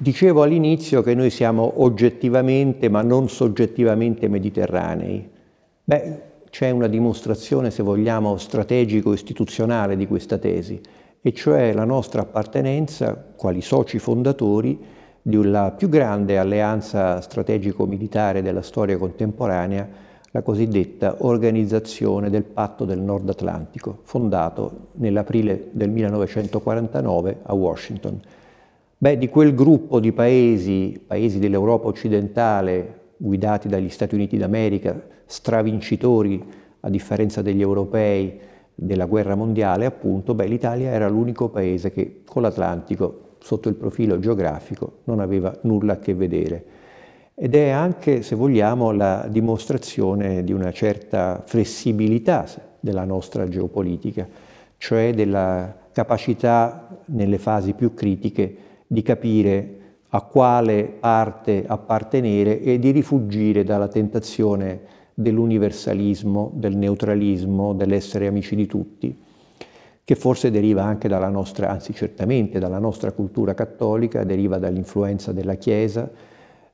Dicevo all'inizio che noi siamo oggettivamente ma non soggettivamente mediterranei. Beh, c'è una dimostrazione, se vogliamo, strategico-istituzionale di questa tesi, e cioè la nostra appartenenza, quali soci fondatori, di una più grande alleanza strategico-militare della storia contemporanea, la cosiddetta Organizzazione del Patto del Nord Atlantico, fondato nell'aprile del 1949 a Washington. Beh, di quel gruppo di paesi, paesi dell'Europa occidentale, guidati dagli Stati Uniti d'America, stravincitori a differenza degli europei della guerra mondiale, appunto, beh, l'Italia era l'unico paese che con l'Atlantico, sotto il profilo geografico, non aveva nulla a che vedere. Ed è anche, se vogliamo, la dimostrazione di una certa flessibilità della nostra geopolitica, cioè della capacità nelle fasi più critiche di capire a quale parte appartenere e di rifugire dalla tentazione dell'universalismo, del neutralismo, dell'essere amici di tutti, che forse deriva anche dalla nostra, anzi certamente dalla nostra cultura cattolica, deriva dall'influenza della Chiesa,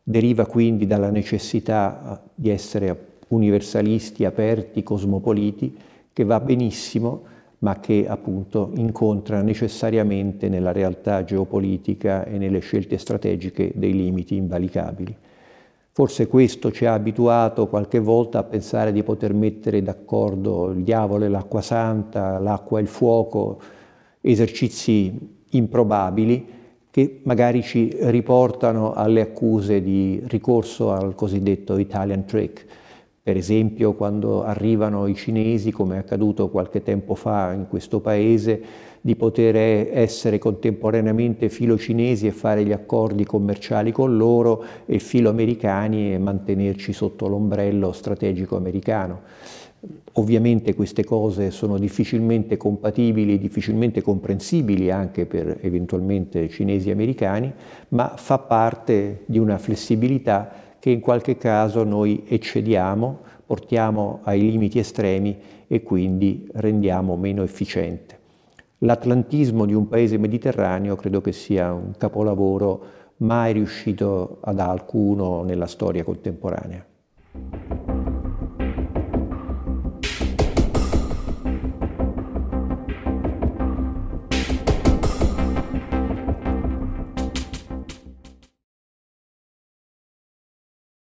deriva quindi dalla necessità di essere universalisti, aperti, cosmopoliti, che va benissimo, ma che appunto incontra necessariamente nella realtà geopolitica e nelle scelte strategiche dei limiti invalicabili. Forse questo ci ha abituato qualche volta a pensare di poter mettere d'accordo il diavolo e l'acqua santa, l'acqua e il fuoco, esercizi improbabili che magari ci riportano alle accuse di ricorso al cosiddetto Italian trick, per esempio quando arrivano i cinesi, come è accaduto qualche tempo fa in questo paese, di poter essere contemporaneamente filo cinesi e fare gli accordi commerciali con loro e filo americani e mantenerci sotto l'ombrello strategico americano. Ovviamente queste cose sono difficilmente compatibili, difficilmente comprensibili anche per eventualmente cinesi e americani, ma fa parte di una flessibilità che in qualche caso noi eccediamo, portiamo ai limiti estremi e quindi rendiamo meno efficiente. L'atlantismo di un paese mediterraneo credo che sia un capolavoro mai riuscito ad alcuno nella storia contemporanea.